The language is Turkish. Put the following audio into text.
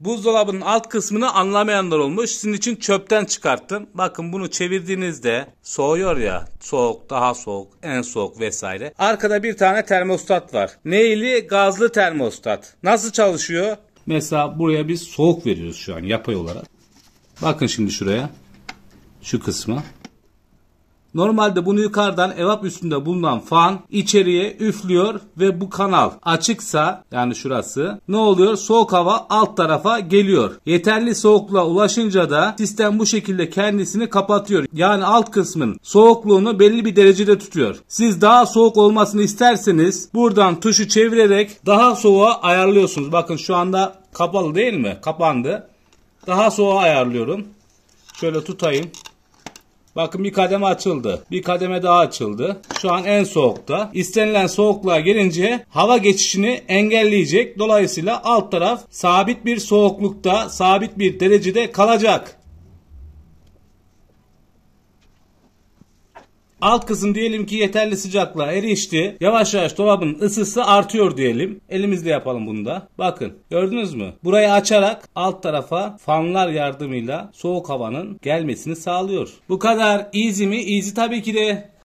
Buzdolabının alt kısmını anlamayanlar olmuş. Sizin için çöpten çıkarttım. Bakın bunu çevirdiğinizde soğuyor ya. Soğuk, daha soğuk, en soğuk vesaire. Arkada bir tane termostat var. Neyli? Gazlı termostat. Nasıl çalışıyor? Mesela buraya biz soğuk veriyoruz şu an yapay olarak. Bakın şimdi şuraya. Şu kısma. Normalde bunu yukarıdan evap üstünde bulunan fan içeriye üflüyor ve bu kanal açıksa yani şurası ne oluyor? Soğuk hava alt tarafa geliyor. Yeterli soğukluğa ulaşınca da sistem bu şekilde kendisini kapatıyor. Yani alt kısmın soğukluğunu belli bir derecede tutuyor. Siz daha soğuk olmasını isterseniz buradan tuşu çevirerek daha soğuğa ayarlıyorsunuz. Bakın şu anda kapalı değil mi? Kapandı. Daha soğuğa ayarlıyorum. Şöyle tutayım. Bakın bir kademe açıldı. Bir kademe daha açıldı. Şu an en soğukta. İstenilen soğukluğa gelince hava geçişini engelleyecek. Dolayısıyla alt taraf sabit bir soğuklukta, sabit bir derecede kalacak. Alt kısım diyelim ki yeterli sıcaklığa erişti. Yavaş yavaş dolabın ısısı artıyor diyelim. Elimizle yapalım bunu da. Bakın gördünüz mü? Burayı açarak alt tarafa fanlar yardımıyla soğuk havanın gelmesini sağlıyor. Bu kadar easy mi? Easy tabii ki de.